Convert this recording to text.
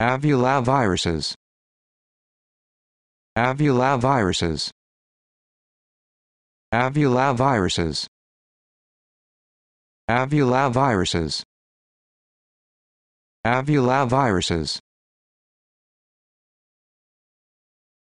Avulaviruses. Avulaviruses. Avulaviruses. Avulaviruses. Avulaviruses.